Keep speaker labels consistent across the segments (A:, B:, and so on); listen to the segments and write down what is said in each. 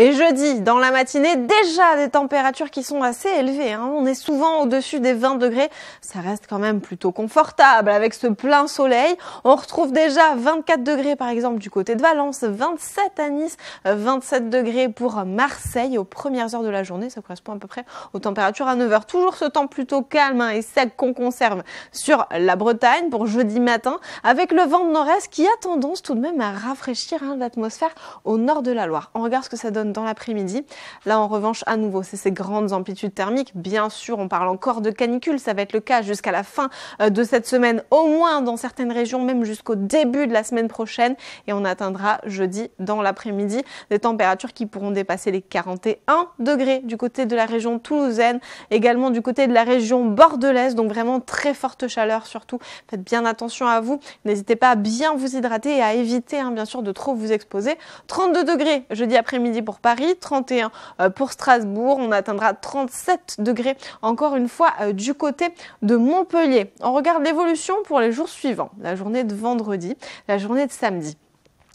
A: Et jeudi, dans la matinée, déjà des températures qui sont assez élevées. Hein. On est souvent au-dessus des 20 degrés. Ça reste quand même plutôt confortable avec ce plein soleil. On retrouve déjà 24 degrés par exemple du côté de Valence, 27 à Nice, 27 degrés pour Marseille aux premières heures de la journée. Ça correspond à peu près aux températures à 9h. Toujours ce temps plutôt calme hein, et sec qu'on conserve sur la Bretagne pour jeudi matin avec le vent de nord-est qui a tendance tout de même à rafraîchir hein, l'atmosphère au nord de la Loire. On regarde ce que ça donne dans l'après-midi. Là, en revanche, à nouveau, c'est ces grandes amplitudes thermiques. Bien sûr, on parle encore de canicule. Ça va être le cas jusqu'à la fin euh, de cette semaine, au moins dans certaines régions, même jusqu'au début de la semaine prochaine. Et on atteindra jeudi dans l'après-midi des températures qui pourront dépasser les 41 degrés du côté de la région toulousaine, également du côté de la région bordelaise. Donc vraiment très forte chaleur surtout. Faites bien attention à vous. N'hésitez pas à bien vous hydrater et à éviter, hein, bien sûr, de trop vous exposer. 32 degrés jeudi après-midi pour Paris, 31 euh, pour Strasbourg. On atteindra 37 degrés encore une fois euh, du côté de Montpellier. On regarde l'évolution pour les jours suivants, la journée de vendredi, la journée de samedi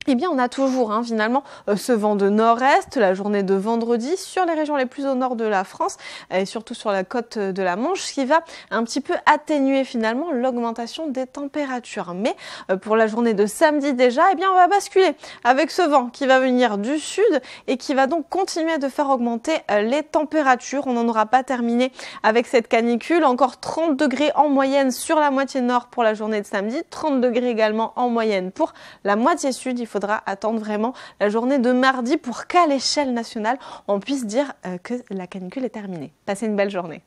A: eh bien, on a toujours hein, finalement euh, ce vent de nord-est, la journée de vendredi, sur les régions les plus au nord de la France et surtout sur la côte de la Manche, ce qui va un petit peu atténuer finalement l'augmentation des températures. Mais euh, pour la journée de samedi déjà, eh bien, on va basculer avec ce vent qui va venir du sud et qui va donc continuer de faire augmenter euh, les températures. On n'en aura pas terminé avec cette canicule. Encore 30 degrés en moyenne sur la moitié nord pour la journée de samedi, 30 degrés également en moyenne pour la moitié sud faudra attendre vraiment la journée de mardi pour qu'à l'échelle nationale, on puisse dire euh, que la canicule est terminée. Passez une belle journée.